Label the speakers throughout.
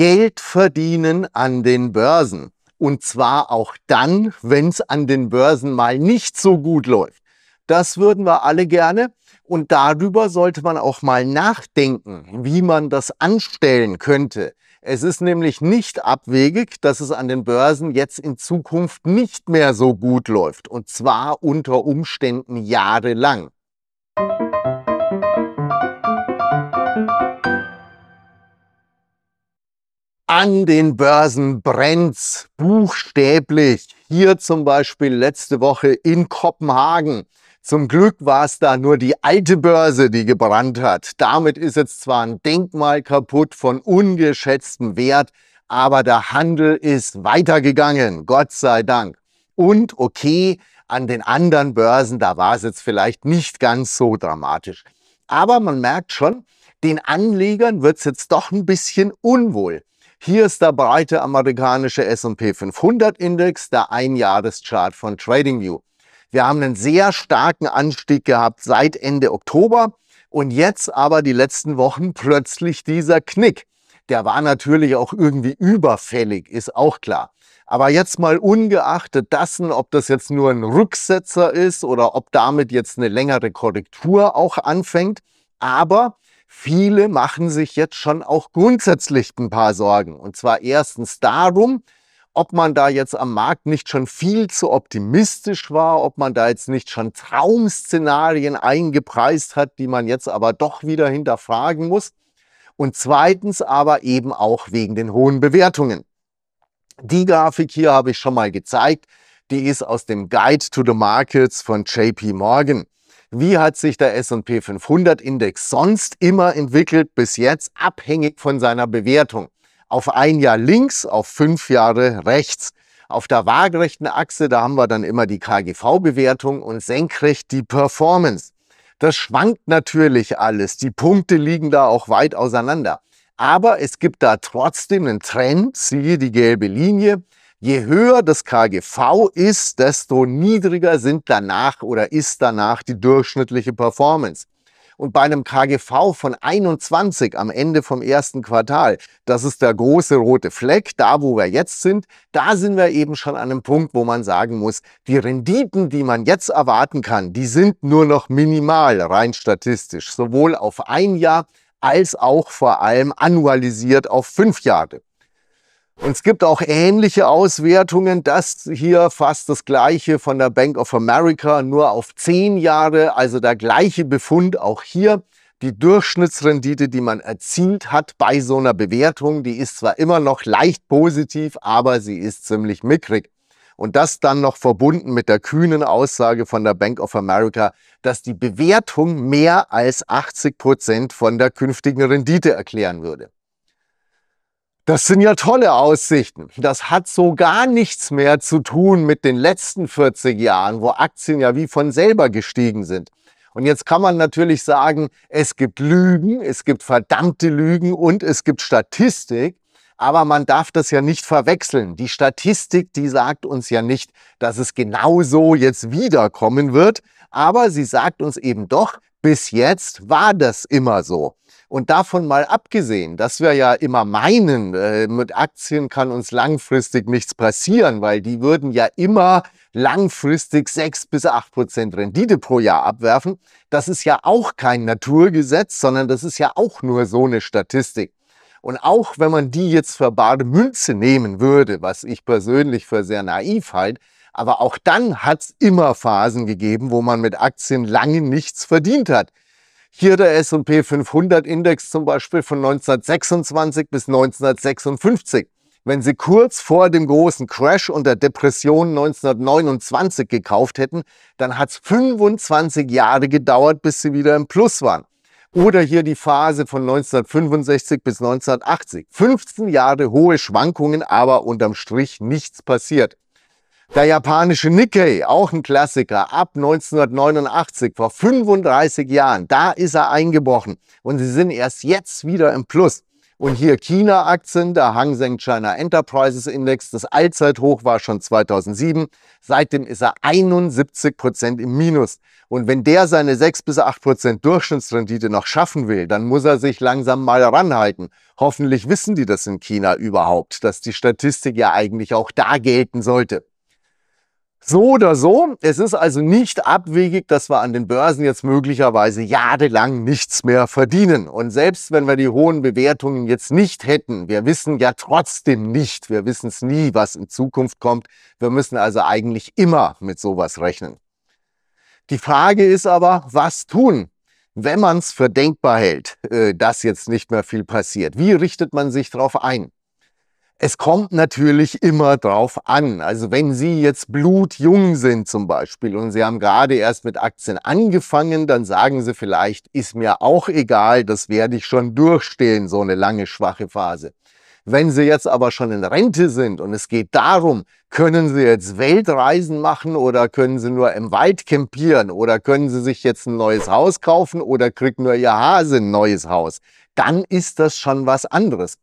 Speaker 1: Geld verdienen an den Börsen. Und zwar auch dann, wenn es an den Börsen mal nicht so gut läuft. Das würden wir alle gerne. Und darüber sollte man auch mal nachdenken, wie man das anstellen könnte. Es ist nämlich nicht abwegig, dass es an den Börsen jetzt in Zukunft nicht mehr so gut läuft. Und zwar unter Umständen jahrelang. An den Börsen brennt's buchstäblich. Hier zum Beispiel letzte Woche in Kopenhagen. Zum Glück war es da nur die alte Börse, die gebrannt hat. Damit ist jetzt zwar ein Denkmal kaputt von ungeschätztem Wert, aber der Handel ist weitergegangen, Gott sei Dank. Und okay, an den anderen Börsen, da war es jetzt vielleicht nicht ganz so dramatisch. Aber man merkt schon, den Anlegern wird es jetzt doch ein bisschen unwohl. Hier ist der breite amerikanische S&P 500 Index, der Einjahreschart von TradingView. Wir haben einen sehr starken Anstieg gehabt seit Ende Oktober und jetzt aber die letzten Wochen plötzlich dieser Knick. Der war natürlich auch irgendwie überfällig, ist auch klar. Aber jetzt mal ungeachtet dessen, ob das jetzt nur ein Rücksetzer ist oder ob damit jetzt eine längere Korrektur auch anfängt. Aber Viele machen sich jetzt schon auch grundsätzlich ein paar Sorgen. Und zwar erstens darum, ob man da jetzt am Markt nicht schon viel zu optimistisch war, ob man da jetzt nicht schon Traum-Szenarien eingepreist hat, die man jetzt aber doch wieder hinterfragen muss. Und zweitens aber eben auch wegen den hohen Bewertungen. Die Grafik hier habe ich schon mal gezeigt. Die ist aus dem Guide to the Markets von JP Morgan wie hat sich der S&P 500 Index sonst immer entwickelt bis jetzt, abhängig von seiner Bewertung. Auf ein Jahr links, auf fünf Jahre rechts. Auf der waagerechten Achse, da haben wir dann immer die KGV-Bewertung und senkrecht die Performance. Das schwankt natürlich alles. Die Punkte liegen da auch weit auseinander. Aber es gibt da trotzdem einen Trend, siehe die gelbe Linie. Je höher das KGV ist, desto niedriger sind danach oder ist danach die durchschnittliche Performance. Und bei einem KGV von 21 am Ende vom ersten Quartal, das ist der große rote Fleck, da wo wir jetzt sind, da sind wir eben schon an einem Punkt, wo man sagen muss, die Renditen, die man jetzt erwarten kann, die sind nur noch minimal, rein statistisch, sowohl auf ein Jahr als auch vor allem annualisiert auf fünf Jahre. Und es gibt auch ähnliche Auswertungen, dass hier fast das gleiche von der Bank of America, nur auf zehn Jahre, also der gleiche Befund auch hier. Die Durchschnittsrendite, die man erzielt hat bei so einer Bewertung, die ist zwar immer noch leicht positiv, aber sie ist ziemlich mickrig. Und das dann noch verbunden mit der kühnen Aussage von der Bank of America, dass die Bewertung mehr als 80 Prozent von der künftigen Rendite erklären würde. Das sind ja tolle Aussichten. Das hat so gar nichts mehr zu tun mit den letzten 40 Jahren, wo Aktien ja wie von selber gestiegen sind. Und jetzt kann man natürlich sagen, es gibt Lügen, es gibt verdammte Lügen und es gibt Statistik. Aber man darf das ja nicht verwechseln. Die Statistik, die sagt uns ja nicht, dass es genauso jetzt wiederkommen wird. Aber sie sagt uns eben doch, bis jetzt war das immer so. Und davon mal abgesehen, dass wir ja immer meinen, äh, mit Aktien kann uns langfristig nichts passieren, weil die würden ja immer langfristig sechs bis acht Prozent Rendite pro Jahr abwerfen. Das ist ja auch kein Naturgesetz, sondern das ist ja auch nur so eine Statistik. Und auch wenn man die jetzt für bare Münze nehmen würde, was ich persönlich für sehr naiv halte, aber auch dann hat es immer Phasen gegeben, wo man mit Aktien lange nichts verdient hat. Hier der S&P 500 Index zum Beispiel von 1926 bis 1956. Wenn Sie kurz vor dem großen Crash und der Depression 1929 gekauft hätten, dann hat es 25 Jahre gedauert, bis Sie wieder im Plus waren. Oder hier die Phase von 1965 bis 1980. 15 Jahre hohe Schwankungen, aber unterm Strich nichts passiert. Der japanische Nikkei, auch ein Klassiker, ab 1989, vor 35 Jahren, da ist er eingebrochen und sie sind erst jetzt wieder im Plus. Und hier China-Aktien, der Hang Seng China Enterprises Index, das Allzeithoch war schon 2007. Seitdem ist er 71 Prozent im Minus. Und wenn der seine 6 bis 8 Prozent Durchschnittsrendite noch schaffen will, dann muss er sich langsam mal ranhalten. Hoffentlich wissen die das in China überhaupt, dass die Statistik ja eigentlich auch da gelten sollte. So oder so, es ist also nicht abwegig, dass wir an den Börsen jetzt möglicherweise jahrelang nichts mehr verdienen. Und selbst wenn wir die hohen Bewertungen jetzt nicht hätten, wir wissen ja trotzdem nicht, wir wissen es nie, was in Zukunft kommt. Wir müssen also eigentlich immer mit sowas rechnen. Die Frage ist aber, was tun, wenn man es für denkbar hält, äh, dass jetzt nicht mehr viel passiert? Wie richtet man sich darauf ein? Es kommt natürlich immer drauf an. Also wenn Sie jetzt blutjung sind zum Beispiel und Sie haben gerade erst mit Aktien angefangen, dann sagen Sie vielleicht, ist mir auch egal, das werde ich schon durchstehen, so eine lange schwache Phase. Wenn Sie jetzt aber schon in Rente sind und es geht darum, können Sie jetzt Weltreisen machen oder können Sie nur im Wald campieren oder können Sie sich jetzt ein neues Haus kaufen oder kriegt nur Ihr Hase ein neues Haus, dann ist das schon was anderes.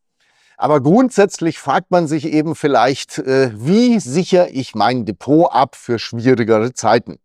Speaker 1: Aber grundsätzlich fragt man sich eben vielleicht, äh, wie sichere ich mein Depot ab für schwierigere Zeiten?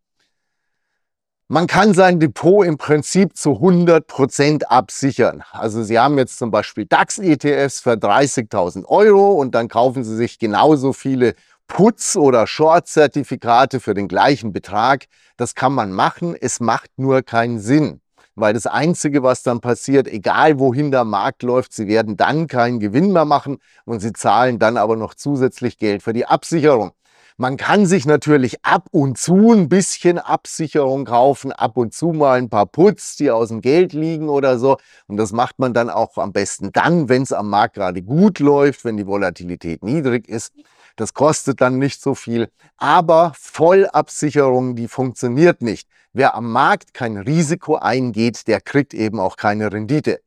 Speaker 1: Man kann sein Depot im Prinzip zu 100% Prozent absichern. Also Sie haben jetzt zum Beispiel DAX-ETFs für 30.000 Euro und dann kaufen Sie sich genauso viele Putz- oder Short-Zertifikate für den gleichen Betrag. Das kann man machen, es macht nur keinen Sinn weil das Einzige, was dann passiert, egal wohin der Markt läuft, sie werden dann keinen Gewinn mehr machen und sie zahlen dann aber noch zusätzlich Geld für die Absicherung. Man kann sich natürlich ab und zu ein bisschen Absicherung kaufen, ab und zu mal ein paar Putz, die aus dem Geld liegen oder so. Und das macht man dann auch am besten dann, wenn es am Markt gerade gut läuft, wenn die Volatilität niedrig ist. Das kostet dann nicht so viel. Aber Vollabsicherung, die funktioniert nicht. Wer am Markt kein Risiko eingeht, der kriegt eben auch keine Rendite.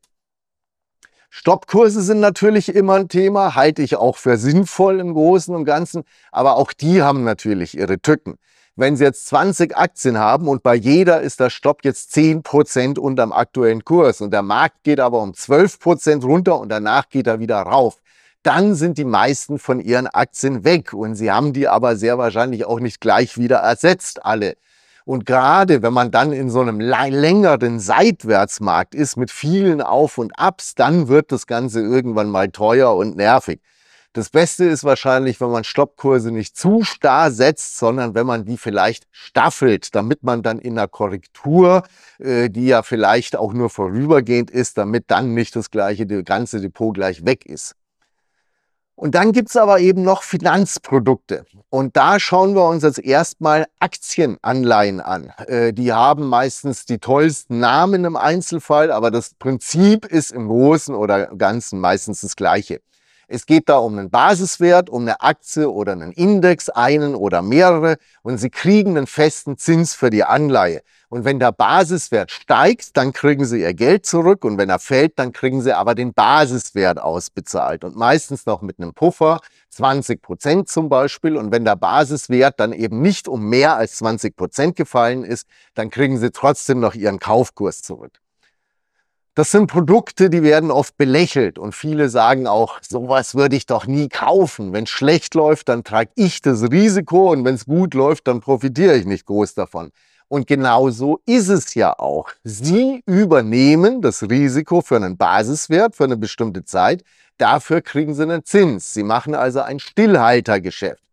Speaker 1: Stoppkurse sind natürlich immer ein Thema, halte ich auch für sinnvoll im Großen und Ganzen, aber auch die haben natürlich ihre Tücken. Wenn Sie jetzt 20 Aktien haben und bei jeder ist der Stopp jetzt 10% unterm aktuellen Kurs und der Markt geht aber um 12% runter und danach geht er wieder rauf, dann sind die meisten von Ihren Aktien weg und Sie haben die aber sehr wahrscheinlich auch nicht gleich wieder ersetzt alle. Und gerade wenn man dann in so einem längeren Seitwärtsmarkt ist mit vielen Auf und Abs, dann wird das Ganze irgendwann mal teuer und nervig. Das Beste ist wahrscheinlich, wenn man Stoppkurse nicht zu starr setzt, sondern wenn man die vielleicht staffelt, damit man dann in der Korrektur, äh, die ja vielleicht auch nur vorübergehend ist, damit dann nicht das gleiche, das ganze Depot gleich weg ist. Und dann gibt's aber eben noch Finanzprodukte. Und da schauen wir uns jetzt erstmal Aktienanleihen an. Äh, die haben meistens die tollsten Namen im Einzelfall, aber das Prinzip ist im Großen oder Ganzen meistens das gleiche. Es geht da um einen Basiswert, um eine Aktie oder einen Index, einen oder mehrere und Sie kriegen einen festen Zins für die Anleihe. Und wenn der Basiswert steigt, dann kriegen Sie Ihr Geld zurück und wenn er fällt, dann kriegen Sie aber den Basiswert ausbezahlt und meistens noch mit einem Puffer, 20 Prozent zum Beispiel. Und wenn der Basiswert dann eben nicht um mehr als 20 Prozent gefallen ist, dann kriegen Sie trotzdem noch Ihren Kaufkurs zurück. Das sind Produkte, die werden oft belächelt und viele sagen auch, sowas würde ich doch nie kaufen. Wenn es schlecht läuft, dann trage ich das Risiko und wenn es gut läuft, dann profitiere ich nicht groß davon. Und genau so ist es ja auch. Sie übernehmen das Risiko für einen Basiswert für eine bestimmte Zeit. Dafür kriegen Sie einen Zins. Sie machen also ein Stillhaltergeschäft.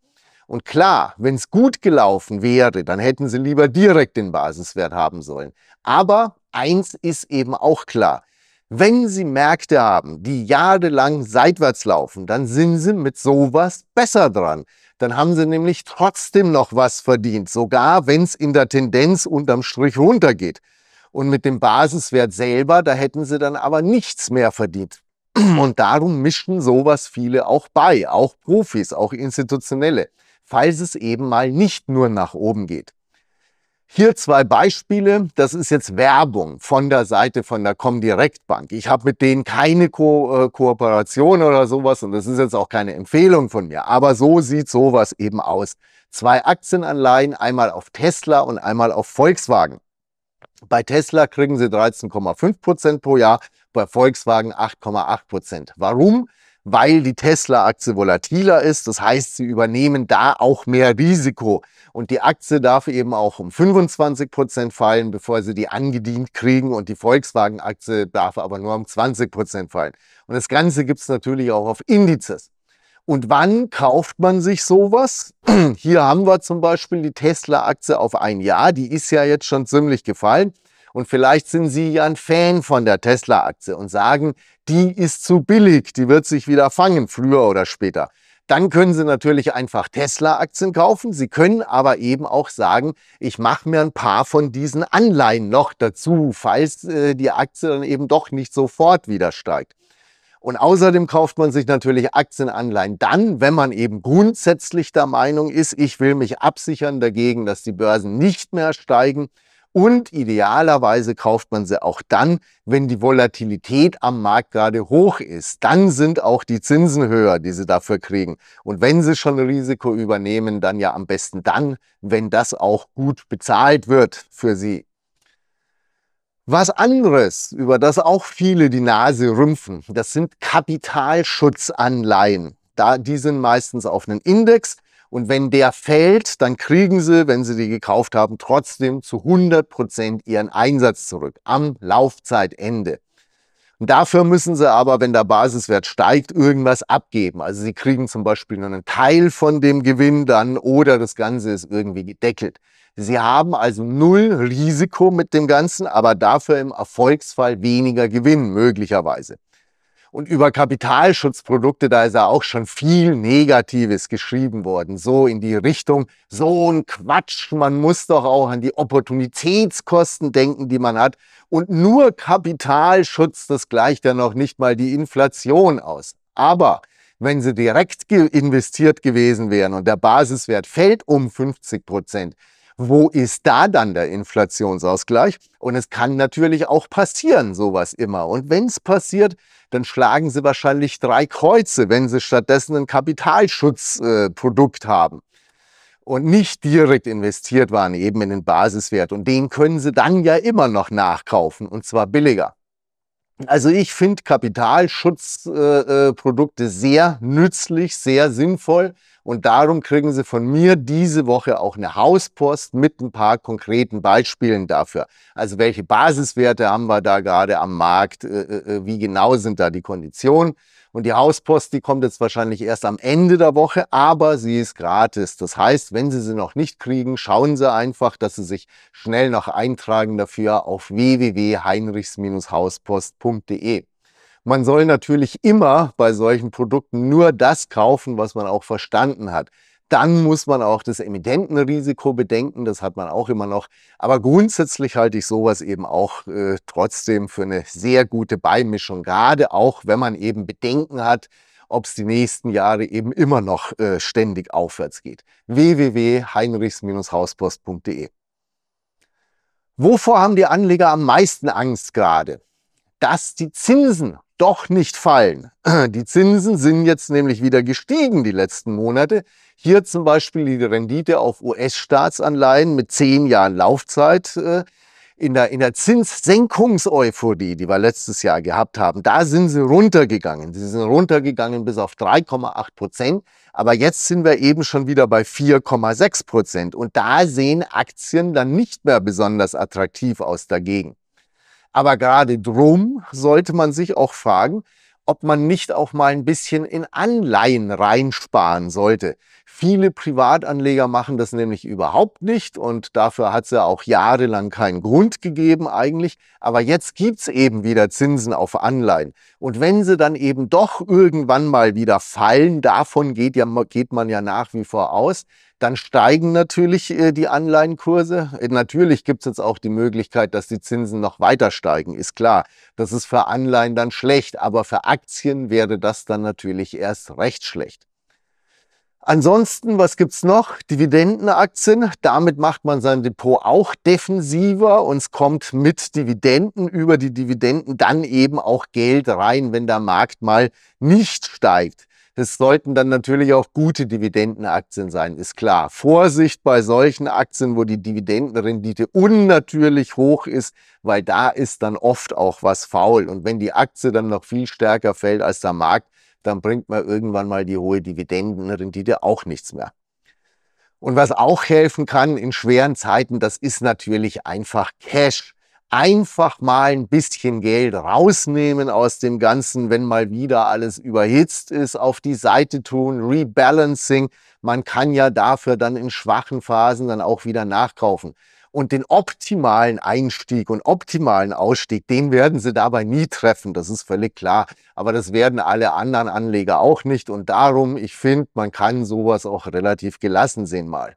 Speaker 1: Und klar, wenn es gut gelaufen wäre, dann hätten Sie lieber direkt den Basiswert haben sollen. Aber eins ist eben auch klar. Wenn Sie Märkte haben, die jahrelang seitwärts laufen, dann sind Sie mit sowas besser dran. Dann haben Sie nämlich trotzdem noch was verdient, sogar wenn es in der Tendenz unterm Strich runtergeht. Und mit dem Basiswert selber, da hätten Sie dann aber nichts mehr verdient. Und darum mischen sowas viele auch bei, auch Profis, auch Institutionelle, falls es eben mal nicht nur nach oben geht. Hier zwei Beispiele. Das ist jetzt Werbung von der Seite von der Comdirect Bank. Ich habe mit denen keine Ko äh, Kooperation oder sowas und das ist jetzt auch keine Empfehlung von mir. Aber so sieht sowas eben aus. Zwei Aktienanleihen, einmal auf Tesla und einmal auf Volkswagen. Bei Tesla kriegen sie 13,5 Prozent pro Jahr, bei Volkswagen 8,8 Prozent. Warum? weil die Tesla-Aktie volatiler ist. Das heißt, sie übernehmen da auch mehr Risiko. Und die Aktie darf eben auch um 25 Prozent fallen, bevor sie die angedient kriegen. Und die Volkswagen-Aktie darf aber nur um 20 Prozent fallen. Und das Ganze gibt es natürlich auch auf Indizes. Und wann kauft man sich sowas? Hier haben wir zum Beispiel die Tesla-Aktie auf ein Jahr. Die ist ja jetzt schon ziemlich gefallen. Und vielleicht sind Sie ja ein Fan von der Tesla-Aktie und sagen, die ist zu billig, die wird sich wieder fangen, früher oder später. Dann können Sie natürlich einfach Tesla-Aktien kaufen. Sie können aber eben auch sagen, ich mache mir ein paar von diesen Anleihen noch dazu, falls äh, die Aktie dann eben doch nicht sofort wieder steigt. Und außerdem kauft man sich natürlich Aktienanleihen dann, wenn man eben grundsätzlich der Meinung ist, ich will mich absichern dagegen, dass die Börsen nicht mehr steigen und idealerweise kauft man sie auch dann, wenn die Volatilität am Markt gerade hoch ist. Dann sind auch die Zinsen höher, die sie dafür kriegen. Und wenn sie schon Risiko übernehmen, dann ja am besten dann, wenn das auch gut bezahlt wird für sie. Was anderes, über das auch viele die Nase rümpfen, das sind Kapitalschutzanleihen. Da, die sind meistens auf einen Index und wenn der fällt, dann kriegen sie, wenn sie die gekauft haben, trotzdem zu 100 Prozent ihren Einsatz zurück am Laufzeitende. Und dafür müssen sie aber, wenn der Basiswert steigt, irgendwas abgeben. Also sie kriegen zum Beispiel nur einen Teil von dem Gewinn dann oder das Ganze ist irgendwie gedeckelt. Sie haben also null Risiko mit dem Ganzen, aber dafür im Erfolgsfall weniger Gewinn möglicherweise. Und über Kapitalschutzprodukte, da ist ja auch schon viel Negatives geschrieben worden. So in die Richtung, so ein Quatsch, man muss doch auch an die Opportunitätskosten denken, die man hat. Und nur Kapitalschutz, das gleicht ja noch nicht mal die Inflation aus. Aber wenn sie direkt investiert gewesen wären und der Basiswert fällt um 50 Prozent, wo ist da dann der Inflationsausgleich? Und es kann natürlich auch passieren, sowas immer. Und wenn es passiert, dann schlagen Sie wahrscheinlich drei Kreuze, wenn Sie stattdessen ein Kapitalschutzprodukt äh, haben und nicht direkt investiert waren, eben in den Basiswert. Und den können Sie dann ja immer noch nachkaufen und zwar billiger. Also ich finde Kapitalschutzprodukte äh, äh, sehr nützlich, sehr sinnvoll. Und darum kriegen Sie von mir diese Woche auch eine Hauspost mit ein paar konkreten Beispielen dafür. Also welche Basiswerte haben wir da gerade am Markt? Äh, äh, äh, wie genau sind da die Konditionen? Und die Hauspost, die kommt jetzt wahrscheinlich erst am Ende der Woche, aber sie ist gratis. Das heißt, wenn Sie sie noch nicht kriegen, schauen Sie einfach, dass Sie sich schnell noch eintragen dafür auf www.heinrichs-hauspost.de. Man soll natürlich immer bei solchen Produkten nur das kaufen, was man auch verstanden hat. Dann muss man auch das Emittentenrisiko bedenken, das hat man auch immer noch. Aber grundsätzlich halte ich sowas eben auch äh, trotzdem für eine sehr gute Beimischung, gerade auch wenn man eben Bedenken hat, ob es die nächsten Jahre eben immer noch äh, ständig aufwärts geht. www.heinrichs-hauspost.de Wovor haben die Anleger am meisten Angst gerade? Dass die Zinsen doch nicht fallen. Die Zinsen sind jetzt nämlich wieder gestiegen die letzten Monate. Hier zum Beispiel die Rendite auf US-Staatsanleihen mit zehn Jahren Laufzeit äh, in der, in der Zinssenkungseuphorie, die wir letztes Jahr gehabt haben, da sind sie runtergegangen. Sie sind runtergegangen bis auf 3,8 Prozent. Aber jetzt sind wir eben schon wieder bei 4,6 Prozent. Und da sehen Aktien dann nicht mehr besonders attraktiv aus dagegen. Aber gerade drum sollte man sich auch fragen, ob man nicht auch mal ein bisschen in Anleihen reinsparen sollte. Viele Privatanleger machen das nämlich überhaupt nicht und dafür hat es ja auch jahrelang keinen Grund gegeben eigentlich. Aber jetzt gibt es eben wieder Zinsen auf Anleihen. Und wenn sie dann eben doch irgendwann mal wieder fallen, davon geht, ja, geht man ja nach wie vor aus, dann steigen natürlich äh, die Anleihenkurse. Äh, natürlich gibt es jetzt auch die Möglichkeit, dass die Zinsen noch weiter steigen, ist klar. Das ist für Anleihen dann schlecht, aber für Aktien wäre das dann natürlich erst recht schlecht. Ansonsten, was gibt es noch? Dividendenaktien. Damit macht man sein Depot auch defensiver und es kommt mit Dividenden über die Dividenden dann eben auch Geld rein, wenn der Markt mal nicht steigt. Es sollten dann natürlich auch gute Dividendenaktien sein, ist klar. Vorsicht bei solchen Aktien, wo die Dividendenrendite unnatürlich hoch ist, weil da ist dann oft auch was faul. Und wenn die Aktie dann noch viel stärker fällt als der Markt, dann bringt man irgendwann mal die hohe Dividendenrendite auch nichts mehr. Und was auch helfen kann in schweren Zeiten, das ist natürlich einfach Cash einfach mal ein bisschen Geld rausnehmen aus dem Ganzen, wenn mal wieder alles überhitzt ist, auf die Seite tun, Rebalancing. Man kann ja dafür dann in schwachen Phasen dann auch wieder nachkaufen. Und den optimalen Einstieg und optimalen Ausstieg, den werden sie dabei nie treffen, das ist völlig klar. Aber das werden alle anderen Anleger auch nicht. Und darum, ich finde, man kann sowas auch relativ gelassen sehen mal.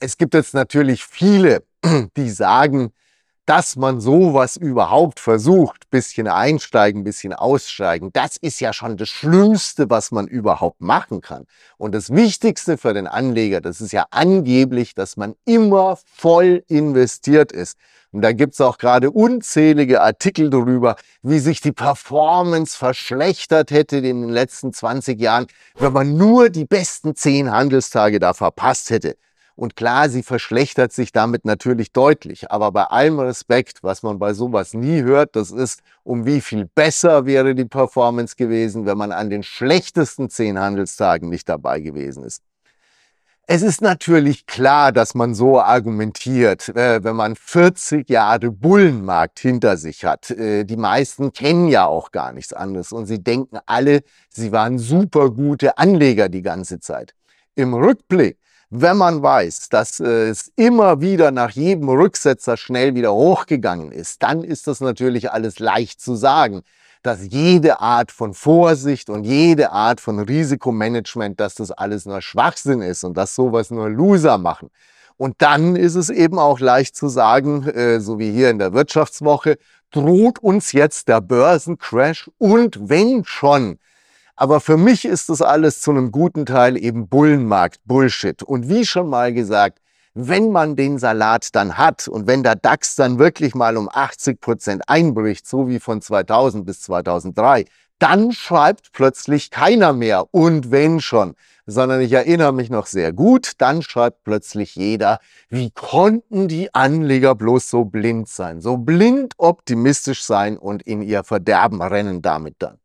Speaker 1: Es gibt jetzt natürlich viele, die sagen, dass man sowas überhaupt versucht, bisschen einsteigen, bisschen aussteigen, das ist ja schon das Schlimmste, was man überhaupt machen kann. Und das Wichtigste für den Anleger, das ist ja angeblich, dass man immer voll investiert ist. Und da gibt's auch gerade unzählige Artikel darüber, wie sich die Performance verschlechtert hätte in den letzten 20 Jahren, wenn man nur die besten 10 Handelstage da verpasst hätte. Und klar, sie verschlechtert sich damit natürlich deutlich. Aber bei allem Respekt, was man bei sowas nie hört, das ist, um wie viel besser wäre die Performance gewesen, wenn man an den schlechtesten zehn Handelstagen nicht dabei gewesen ist. Es ist natürlich klar, dass man so argumentiert, äh, wenn man 40 Jahre Bullenmarkt hinter sich hat. Äh, die meisten kennen ja auch gar nichts anderes und sie denken alle, sie waren super gute Anleger die ganze Zeit. Im Rückblick wenn man weiß, dass äh, es immer wieder nach jedem Rücksetzer schnell wieder hochgegangen ist, dann ist das natürlich alles leicht zu sagen, dass jede Art von Vorsicht und jede Art von Risikomanagement, dass das alles nur Schwachsinn ist und dass sowas nur Loser machen. Und dann ist es eben auch leicht zu sagen, äh, so wie hier in der Wirtschaftswoche, droht uns jetzt der Börsencrash und wenn schon, aber für mich ist das alles zu einem guten Teil eben Bullenmarkt, Bullshit. Und wie schon mal gesagt, wenn man den Salat dann hat und wenn der DAX dann wirklich mal um 80 Prozent einbricht, so wie von 2000 bis 2003, dann schreibt plötzlich keiner mehr und wenn schon, sondern ich erinnere mich noch sehr gut, dann schreibt plötzlich jeder, wie konnten die Anleger bloß so blind sein, so blind optimistisch sein und in ihr Verderben rennen damit dann.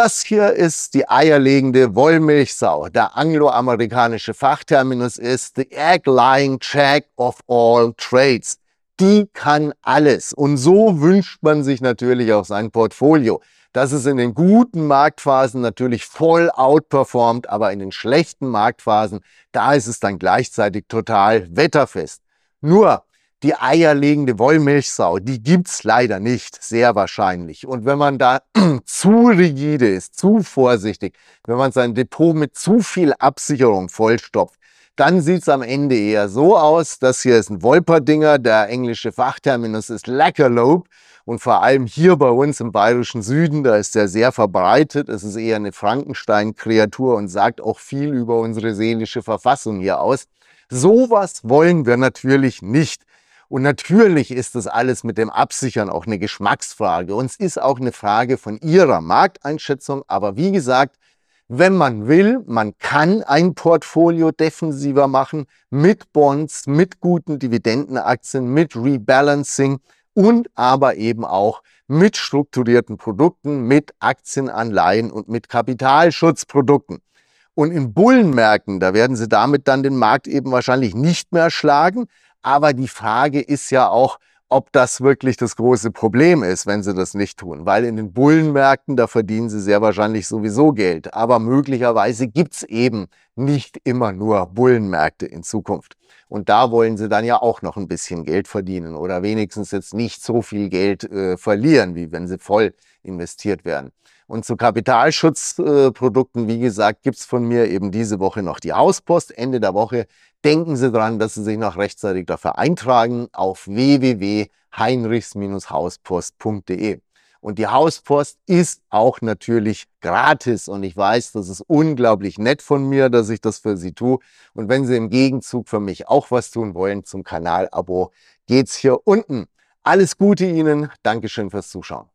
Speaker 1: Das hier ist die eierlegende Wollmilchsau. Der angloamerikanische Fachterminus ist the egg-lying jack of all trades. Die kann alles. Und so wünscht man sich natürlich auch sein Portfolio. Dass es in den guten Marktphasen natürlich voll outperformt, aber in den schlechten Marktphasen, da ist es dann gleichzeitig total wetterfest. Nur die eierlegende Wollmilchsau, die gibt's leider nicht, sehr wahrscheinlich. Und wenn man da zu rigide ist, zu vorsichtig, wenn man sein Depot mit zu viel Absicherung vollstopft, dann sieht's am Ende eher so aus, das hier ist ein Wolperdinger, der englische Fachterminus ist Lackerlobe und vor allem hier bei uns im bayerischen Süden, da ist der sehr verbreitet, es ist eher eine Frankenstein-Kreatur und sagt auch viel über unsere seelische Verfassung hier aus. Sowas wollen wir natürlich nicht. Und natürlich ist das alles mit dem Absichern auch eine Geschmacksfrage. Und es ist auch eine Frage von Ihrer Markteinschätzung. Aber wie gesagt, wenn man will, man kann ein Portfolio defensiver machen mit Bonds, mit guten Dividendenaktien, mit Rebalancing und aber eben auch mit strukturierten Produkten, mit Aktienanleihen und mit Kapitalschutzprodukten. Und in Bullenmärkten, da werden sie damit dann den Markt eben wahrscheinlich nicht mehr schlagen, aber die Frage ist ja auch, ob das wirklich das große Problem ist, wenn sie das nicht tun. Weil in den Bullenmärkten, da verdienen sie sehr wahrscheinlich sowieso Geld. Aber möglicherweise gibt's eben nicht immer nur Bullenmärkte in Zukunft. Und da wollen sie dann ja auch noch ein bisschen Geld verdienen oder wenigstens jetzt nicht so viel Geld äh, verlieren, wie wenn sie voll investiert werden. Und zu Kapitalschutzprodukten, äh, wie gesagt, gibt's von mir eben diese Woche noch die Hauspost. Ende der Woche denken Sie dran, dass Sie sich noch rechtzeitig dafür eintragen auf www.heinrichs-hauspost.de. Und die Hauspost ist auch natürlich gratis. Und ich weiß, das ist unglaublich nett von mir, dass ich das für Sie tue. Und wenn Sie im Gegenzug für mich auch was tun wollen zum Kanalabo, geht's hier unten. Alles Gute Ihnen. Dankeschön fürs Zuschauen.